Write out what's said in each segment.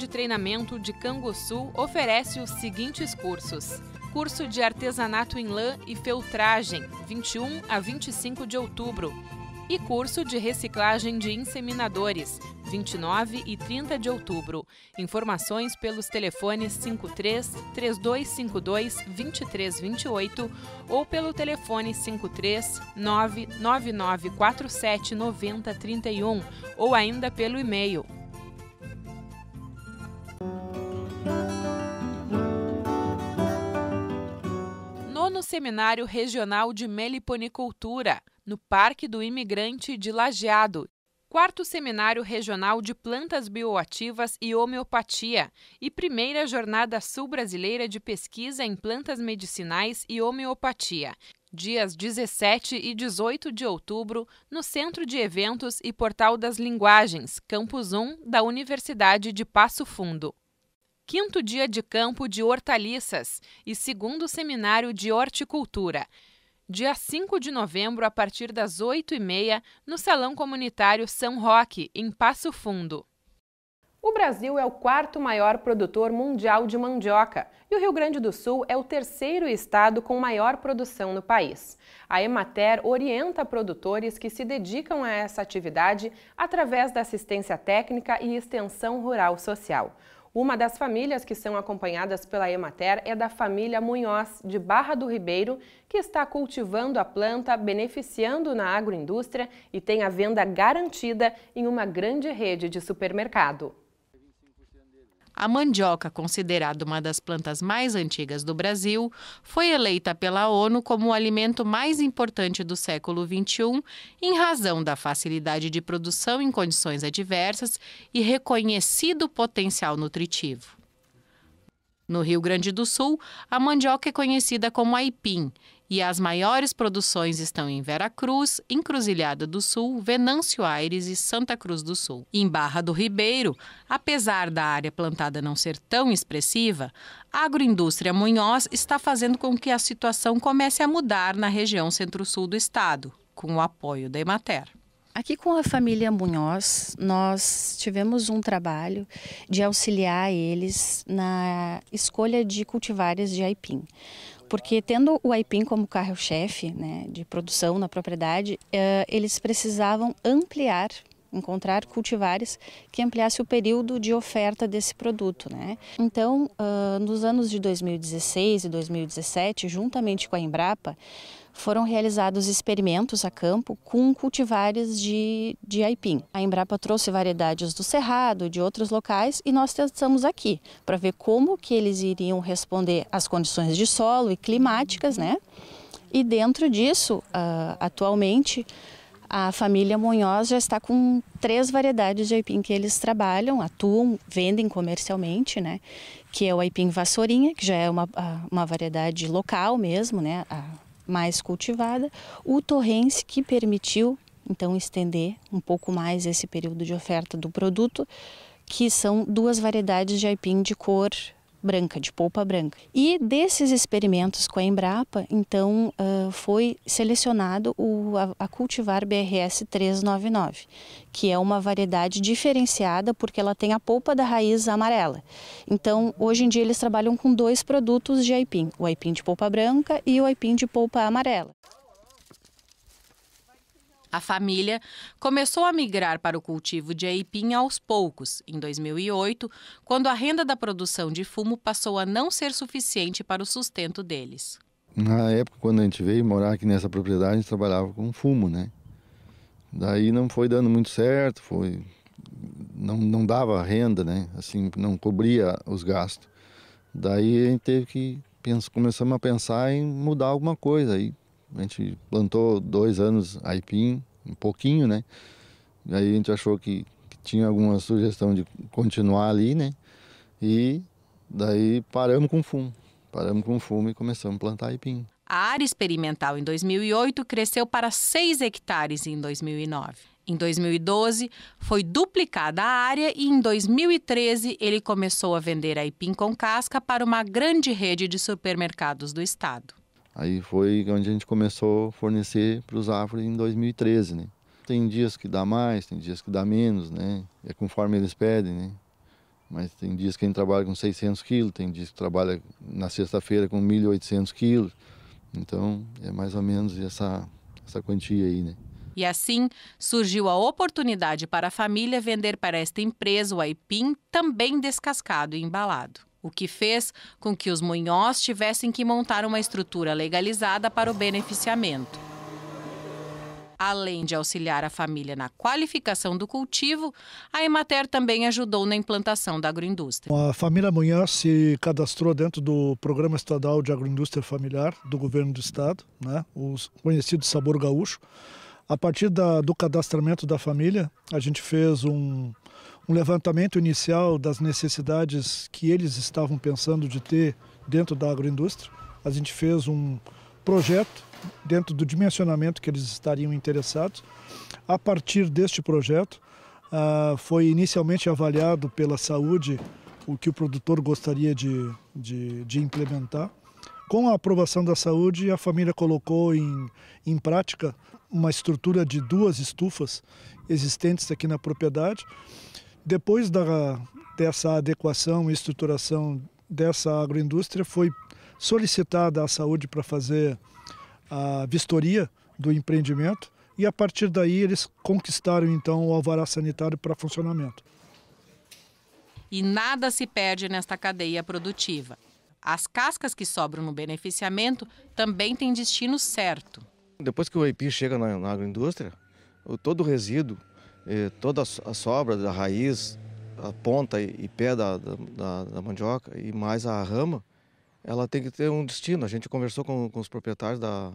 de Treinamento de Canguçu oferece os seguintes cursos: curso de artesanato em lã e feltragem, 21 a 25 de outubro, e curso de reciclagem de inseminadores, 29 e 30 de outubro. Informações pelos telefones 53 3252 2328 ou pelo telefone 53 99947 9031 ou ainda pelo e-mail no Seminário Regional de Meliponicultura, no Parque do Imigrante de Lajeado, quarto Seminário Regional de Plantas Bioativas e Homeopatia e primeira Jornada Sul-Brasileira de Pesquisa em Plantas Medicinais e Homeopatia, dias 17 e 18 de outubro, no Centro de Eventos e Portal das Linguagens, Campus 1, da Universidade de Passo Fundo quinto dia de campo de hortaliças e segundo seminário de horticultura. Dia 5 de novembro, a partir das 8h30, no Salão Comunitário São Roque, em Passo Fundo. O Brasil é o quarto maior produtor mundial de mandioca e o Rio Grande do Sul é o terceiro estado com maior produção no país. A Emater orienta produtores que se dedicam a essa atividade através da assistência técnica e extensão rural social. Uma das famílias que são acompanhadas pela Emater é da família Munhoz, de Barra do Ribeiro, que está cultivando a planta, beneficiando na agroindústria e tem a venda garantida em uma grande rede de supermercado. A mandioca, considerada uma das plantas mais antigas do Brasil, foi eleita pela ONU como o alimento mais importante do século XXI em razão da facilidade de produção em condições adversas e reconhecido potencial nutritivo. No Rio Grande do Sul, a mandioca é conhecida como aipim e as maiores produções estão em Veracruz, Encruzilhada do Sul, Venâncio Aires e Santa Cruz do Sul. Em Barra do Ribeiro, apesar da área plantada não ser tão expressiva, a agroindústria Munhoz está fazendo com que a situação comece a mudar na região centro-sul do estado, com o apoio da Emater. Aqui com a família Munhoz, nós tivemos um trabalho de auxiliar eles na escolha de cultivares de aipim. Porque tendo o aipim como carro-chefe né, de produção na propriedade, eh, eles precisavam ampliar encontrar cultivares que ampliasse o período de oferta desse produto. Né? Então, ah, nos anos de 2016 e 2017, juntamente com a Embrapa, foram realizados experimentos a campo com cultivares de, de aipim. A Embrapa trouxe variedades do Cerrado, de outros locais, e nós testamos aqui para ver como que eles iriam responder às condições de solo e climáticas, né? E dentro disso, uh, atualmente, a família Munhoz já está com três variedades de aipim que eles trabalham, atuam, vendem comercialmente, né? Que é o aipim vassourinha, que já é uma, ah, uma variedade local mesmo, né? A, mais cultivada, o torrense que permitiu então estender um pouco mais esse período de oferta do produto, que são duas variedades de aipim de cor branca, de polpa branca. E desses experimentos com a Embrapa, então uh, foi selecionado o, a, a, cultivar BRS 399, que é uma variedade diferenciada porque ela tem a polpa da raiz amarela. Então, hoje em dia eles trabalham com dois produtos de aipim, o aipim de polpa branca e o aipim de polpa amarela. A família começou a migrar para o cultivo de aipim aos poucos, em 2008, quando a renda da produção de fumo passou a não ser suficiente para o sustento deles. Na época, quando a gente veio morar aqui nessa propriedade, a gente trabalhava com fumo, né? Daí não foi dando muito certo, foi não, não dava renda, né? Assim, não cobria os gastos. Daí a gente teve que pensar, começamos a pensar em mudar alguma coisa aí a gente plantou dois anos aipim, um pouquinho, né? E aí a gente achou que, que tinha alguma sugestão de continuar ali, né? E daí paramos com fumo. Paramos com fumo e começamos a plantar aipim. A área experimental em 2008 cresceu para 6 hectares em 2009. Em 2012, foi duplicada a área e em 2013 ele começou a vender aipim com casca para uma grande rede de supermercados do estado. Aí foi onde a gente começou a fornecer para os Afro em 2013, né? Tem dias que dá mais, tem dias que dá menos, né? É conforme eles pedem, né? Mas tem dias que a gente trabalha com 600 quilos, tem dias que trabalha na sexta-feira com 1.800 quilos. Então, é mais ou menos essa, essa quantia aí, né? E assim surgiu a oportunidade para a família vender para esta empresa o aipim também descascado e embalado o que fez com que os munhós tivessem que montar uma estrutura legalizada para o beneficiamento. Além de auxiliar a família na qualificação do cultivo, a Emater também ajudou na implantação da agroindústria. A família Munhoz se cadastrou dentro do Programa Estadual de Agroindústria Familiar do Governo do Estado, né, o conhecido Sabor Gaúcho. A partir da, do cadastramento da família, a gente fez um, um levantamento inicial das necessidades que eles estavam pensando de ter dentro da agroindústria. A gente fez um projeto dentro do dimensionamento que eles estariam interessados. A partir deste projeto, ah, foi inicialmente avaliado pela saúde o que o produtor gostaria de, de, de implementar. Com a aprovação da saúde, a família colocou em, em prática uma estrutura de duas estufas existentes aqui na propriedade depois da, dessa adequação e estruturação dessa agroindústria, foi solicitada à saúde para fazer a vistoria do empreendimento e a partir daí eles conquistaram então o alvará sanitário para funcionamento. E nada se perde nesta cadeia produtiva. As cascas que sobram no beneficiamento também têm destino certo. Depois que o IP chega na, na agroindústria, todo o resíduo toda a sobra da raiz, a ponta e pé da, da, da, mandioca e mais a rama, ela tem que ter um destino. A gente conversou com, com os proprietários da,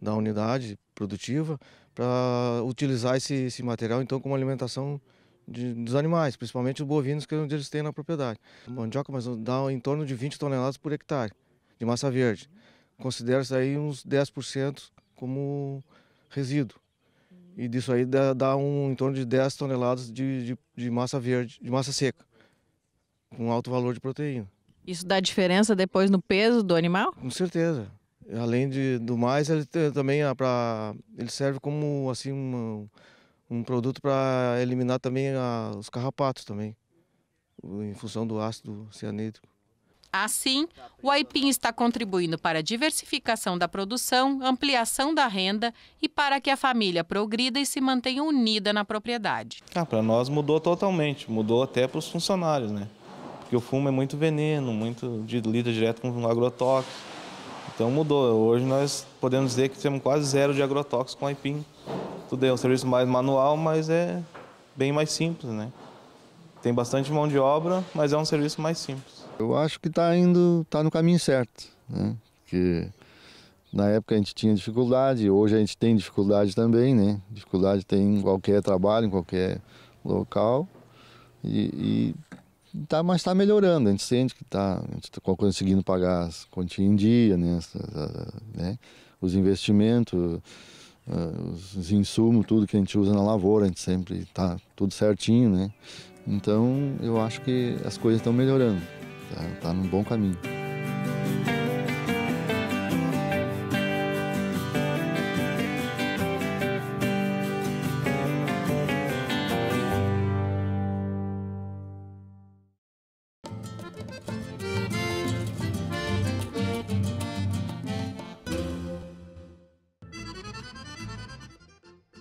da unidade produtiva para utilizar esse, esse material então como alimentação de, dos animais, principalmente os bovinos que é eles têm na propriedade. A mandioca mas dá em torno de 20 toneladas por hectare de massa verde. Considera-se aí uns 10% como resíduo. E disso aí dá, dá um, em torno de 10 toneladas de, de, de massa verde, de massa seca, com alto valor de proteína. Isso dá diferença depois no peso do animal? Com certeza. Além de, do mais, ele também é pra, ele serve como assim um, um produto para eliminar também a, ah, os carrapatos também, em função do ácido cianídrico. Assim, o aipim está contribuindo para a diversificação da produção, ampliação da renda e para que a família progrida e se mantenha unida na propriedade. Ah, para nós mudou totalmente, mudou até para os funcionários, né? Porque o fumo é muito veneno, muito lida direto com agrotóxico. Então mudou. Hoje nós podemos dizer que temos quase zero de agrotóxicos com aipim. Tudo é um serviço mais manual, mas é bem mais simples, né? Tem bastante mão de obra, mas é um serviço mais simples. Eu acho que está indo, está no caminho certo, né? Porque na época a gente tinha dificuldade, hoje a gente tem dificuldade também, né? Dificuldade tem em qualquer trabalho, em qualquer local. E, e tá, mas está melhorando, a gente sente que tá, a gente está conseguindo pagar as contas em dia, né? né? Os investimentos, ah, os insumos, tudo que a gente usa na lavoura, a gente sempre está tudo certinho, né? Então eu acho que as coisas estão melhorando. Tá, tá num bom caminho.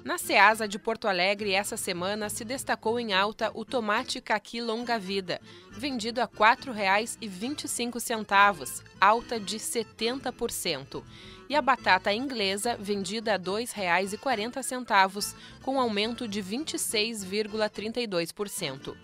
Na Ceasa de Porto Alegre, essa semana se destacou em alta o tomate caqui longa-vida, vendido a R$ 4,25, alta de 70%, e a batata inglesa, vendida a R$ 2,40, com aumento de 26,32%.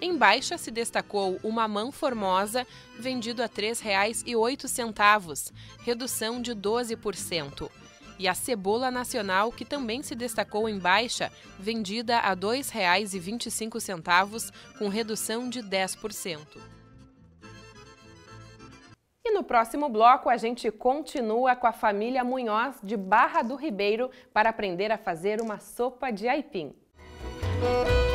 Em baixa se destacou o mamão formosa, vendido a R$ 3,08, redução de 12% e a cebola nacional, que também se destacou em baixa, vendida a R$ 2,25, com redução de 10%. E no próximo bloco a gente continua com a família Munhoz de Barra do Ribeiro para aprender a fazer uma sopa de aipim. Música